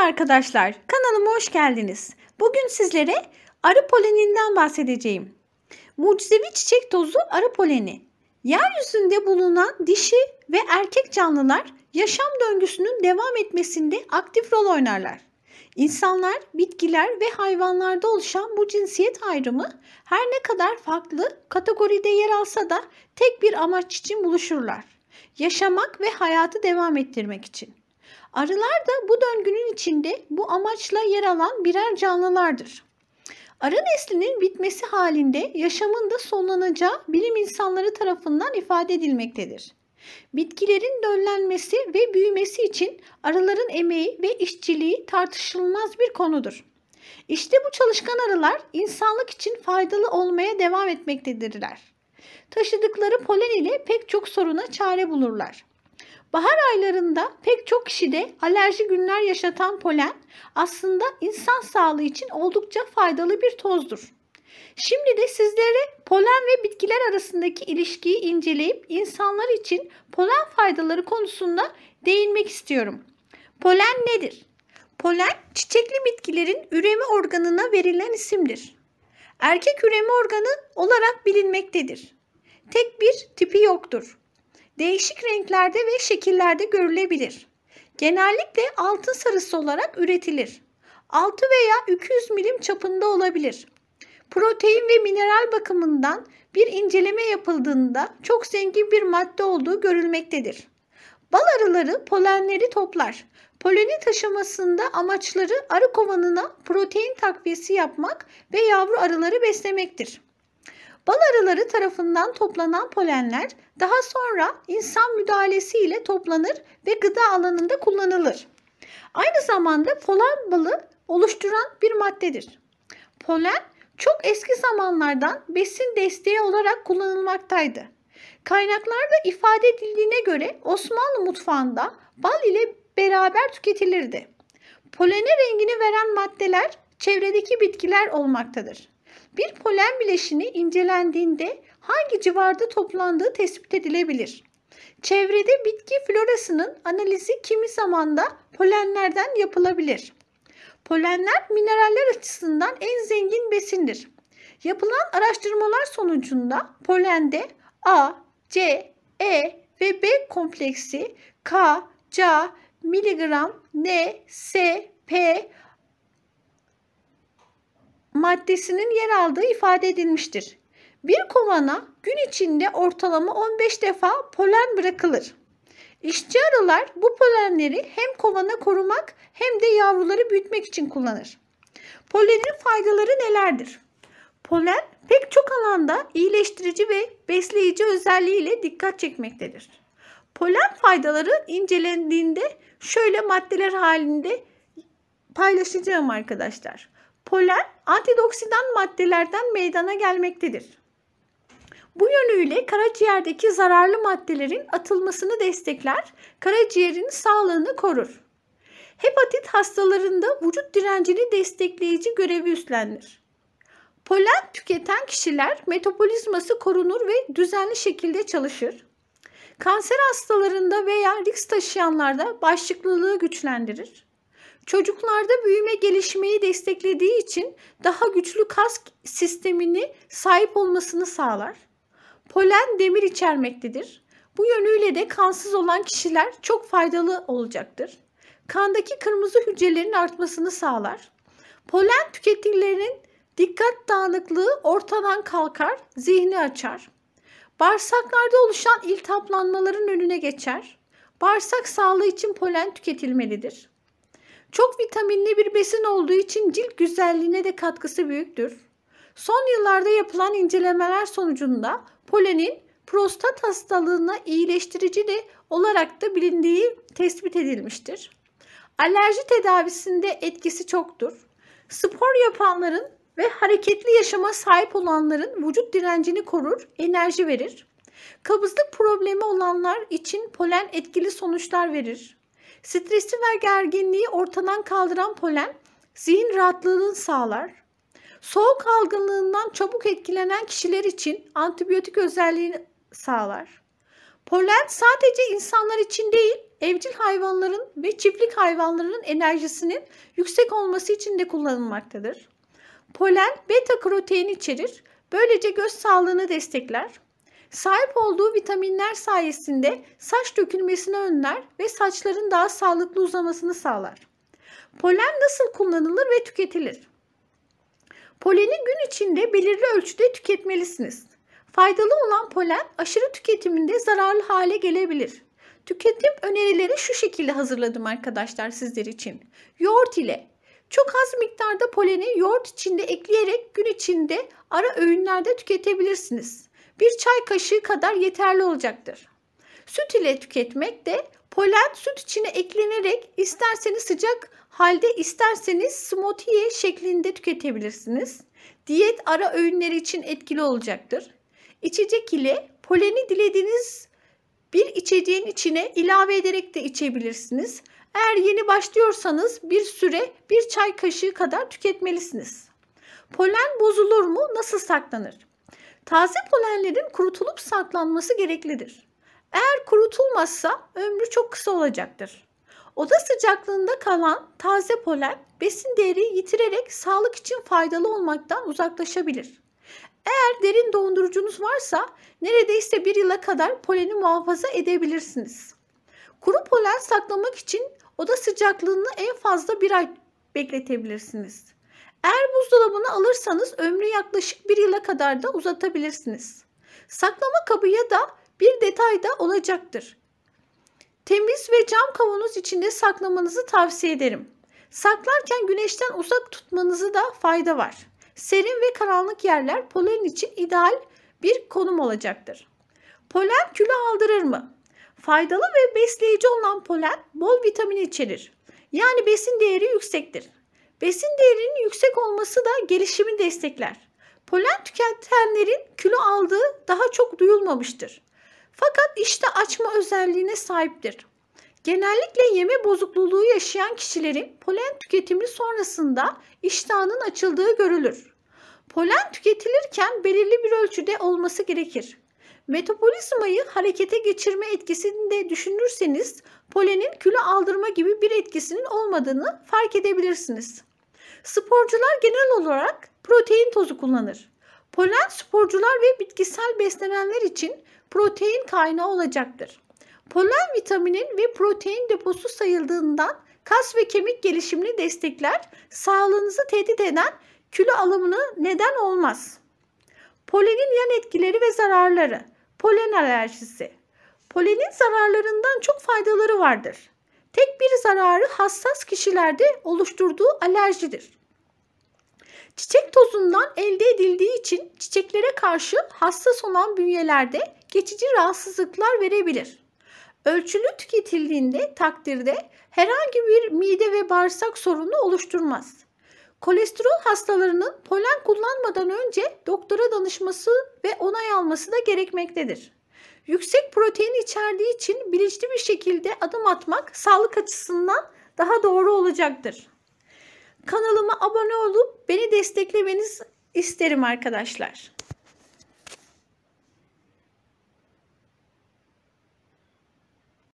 Merhaba arkadaşlar, kanalıma hoş geldiniz. Bugün sizlere arı poleninden bahsedeceğim. Mucizevi çiçek tozu arı poleni. Yeryüzünde bulunan dişi ve erkek canlılar yaşam döngüsünün devam etmesinde aktif rol oynarlar. İnsanlar, bitkiler ve hayvanlarda oluşan bu cinsiyet ayrımı her ne kadar farklı kategoride yer alsa da tek bir amaç için buluşurlar. Yaşamak ve hayatı devam ettirmek için. Arılar da bu döngünün içinde bu amaçla yer alan birer canlılardır. Arı neslinin bitmesi halinde yaşamın da sonlanacağı bilim insanları tarafından ifade edilmektedir. Bitkilerin döllenmesi ve büyümesi için arıların emeği ve işçiliği tartışılmaz bir konudur. İşte bu çalışkan arılar insanlık için faydalı olmaya devam etmektedirler. Taşıdıkları polen ile pek çok soruna çare bulurlar. Bahar aylarında pek çok kişide alerji günler yaşatan polen aslında insan sağlığı için oldukça faydalı bir tozdur. Şimdi de sizlere polen ve bitkiler arasındaki ilişkiyi inceleyip insanlar için polen faydaları konusunda değinmek istiyorum. Polen nedir? Polen çiçekli bitkilerin üreme organına verilen isimdir. Erkek üreme organı olarak bilinmektedir. Tek bir tipi yoktur değişik renklerde ve şekillerde görülebilir. Genellikle altın sarısı olarak üretilir. 6 veya 200 milim çapında olabilir. Protein ve mineral bakımından bir inceleme yapıldığında çok zengin bir madde olduğu görülmektedir. Bal arıları polenleri toplar. Poleni taşımasında amaçları arı kovanına protein takviyesi yapmak ve yavru arıları beslemektir. Bal arıları tarafından toplanan polenler daha sonra insan müdahalesiyle toplanır ve gıda alanında kullanılır. Aynı zamanda polen balı oluşturan bir maddedir. Polen çok eski zamanlardan besin desteği olarak kullanılmaktaydı. Kaynaklarda ifade edildiğine göre Osmanlı mutfağında bal ile beraber tüketilirdi. Polene rengini veren maddeler çevredeki bitkiler olmaktadır. Bir polen bileşini incelendiğinde hangi civarda toplandığı tespit edilebilir. Çevrede bitki florasının analizi kimi zamanda polenlerden yapılabilir. Polenler mineraller açısından en zengin besindir. Yapılan araştırmalar sonucunda polende A, C, E ve B kompleksi K, C, miligram, N, S, P, maddesinin yer aldığı ifade edilmiştir. Bir kovana gün içinde ortalama 15 defa polen bırakılır. İşçi arılar bu polenleri hem kovana korumak hem de yavruları büyütmek için kullanır. Polenin faydaları nelerdir? Polen pek çok alanda iyileştirici ve besleyici özelliğiyle dikkat çekmektedir. Polen faydaları incelendiğinde şöyle maddeler halinde paylaşacağım arkadaşlar. Polen antioksidan maddelerden meydana gelmektedir. Bu yönüyle karaciğerdeki zararlı maddelerin atılmasını destekler, karaciğerin sağlığını korur. Hepatit hastalarında vücut direncini destekleyici görevi üstlenir. Polen tüketen kişiler metabolizması korunur ve düzenli şekilde çalışır. Kanser hastalarında veya risk taşıyanlarda bağışıklılığı güçlendirir. Çocuklarda büyüme gelişmeyi desteklediği için daha güçlü kas sistemini sahip olmasını sağlar. Polen demir içermektedir. Bu yönüyle de kansız olan kişiler çok faydalı olacaktır. Kandaki kırmızı hücrelerin artmasını sağlar. Polen tüketilerinin dikkat dağınıklığı ortadan kalkar, zihni açar. Bağırsaklarda oluşan iltihaplanmaların önüne geçer. Bağırsak sağlığı için polen tüketilmelidir. Çok vitaminli bir besin olduğu için cilt güzelliğine de katkısı büyüktür. Son yıllarda yapılan incelemeler sonucunda polenin prostat hastalığına iyileştirici de olarak da bilindiği tespit edilmiştir. Alerji tedavisinde etkisi çoktur. Spor yapanların ve hareketli yaşama sahip olanların vücut direncini korur, enerji verir. Kabızlık problemi olanlar için polen etkili sonuçlar verir. Stresi ve gerginliği ortadan kaldıran polen zihin rahatlığını sağlar. Soğuk algınlığından çabuk etkilenen kişiler için antibiyotik özelliğini sağlar. Polen sadece insanlar için değil, evcil hayvanların ve çiftlik hayvanlarının enerjisinin yüksek olması için de kullanılmaktadır. Polen beta karoten içerir. Böylece göz sağlığını destekler. Sahip olduğu vitaminler sayesinde saç dökülmesini önler ve saçların daha sağlıklı uzamasını sağlar. Polen nasıl kullanılır ve tüketilir? Poleni gün içinde belirli ölçüde tüketmelisiniz. Faydalı olan polen aşırı tüketiminde zararlı hale gelebilir. Tüketim önerileri şu şekilde hazırladım arkadaşlar sizler için. Yoğurt ile çok az miktarda poleni yoğurt içinde ekleyerek gün içinde ara öğünlerde tüketebilirsiniz bir çay kaşığı kadar yeterli olacaktır. Süt ile tüketmek de polen süt içine eklenerek isterseniz sıcak halde isterseniz smoothie şeklinde tüketebilirsiniz. Diyet ara öğünleri için etkili olacaktır. İçecek ile poleni dilediğiniz bir içeceğin içine ilave ederek de içebilirsiniz. Eğer yeni başlıyorsanız bir süre bir çay kaşığı kadar tüketmelisiniz. Polen bozulur mu? Nasıl saklanır? Taze polenlerin kurutulup saklanması gereklidir. Eğer kurutulmazsa ömrü çok kısa olacaktır. Oda sıcaklığında kalan taze polen besin değeri yitirerek sağlık için faydalı olmaktan uzaklaşabilir. Eğer derin dondurucunuz varsa neredeyse bir yıla kadar poleni muhafaza edebilirsiniz. Kuru polen saklamak için oda sıcaklığını en fazla bir ay bekletebilirsiniz. Eğer buzdolabına alırsanız ömrü yaklaşık bir yıla kadar da uzatabilirsiniz. Saklama kabı ya da bir detay da olacaktır. Temiz ve cam kavanoz içinde saklamanızı tavsiye ederim. Saklarken güneşten uzak tutmanızı da fayda var. Serin ve karanlık yerler polen için ideal bir konum olacaktır. Polen külü aldırır mı? Faydalı ve besleyici olan polen bol vitamin içerir. Yani besin değeri yüksektir. Besin değerinin yüksek olması da gelişimi destekler. Polen tüketenlerin kilo aldığı daha çok duyulmamıştır. Fakat işte açma özelliğine sahiptir. Genellikle yeme bozukluluğu yaşayan kişilerin polen tüketimi sonrasında iştahının açıldığı görülür. Polen tüketilirken belirli bir ölçüde olması gerekir. Metabolizmayı harekete geçirme etkisini de düşünürseniz polenin kilo aldırma gibi bir etkisinin olmadığını fark edebilirsiniz. Sporcular genel olarak protein tozu kullanır. Polen sporcular ve bitkisel beslenenler için protein kaynağı olacaktır. Polen vitaminin ve protein deposu sayıldığından kas ve kemik gelişimini destekler, sağlığınızı tehdit eden kilo alımını neden olmaz. Polenin yan etkileri ve zararları. Polen alerjisi. Polenin zararlarından çok faydaları vardır. Tek bir zararı hassas kişilerde oluşturduğu alerjidir. Çiçek tozundan elde edildiği için çiçeklere karşı hassas olan bünyelerde geçici rahatsızlıklar verebilir. Ölçülü tüketildiğinde takdirde herhangi bir mide ve bağırsak sorunu oluşturmaz. Kolesterol hastalarının polen kullanmadan önce doktora danışması ve onay alması da gerekmektedir. Yüksek protein içerdiği için bilinçli bir şekilde adım atmak sağlık açısından daha doğru olacaktır. Kanalıma abone olup beni desteklemeniz isterim arkadaşlar.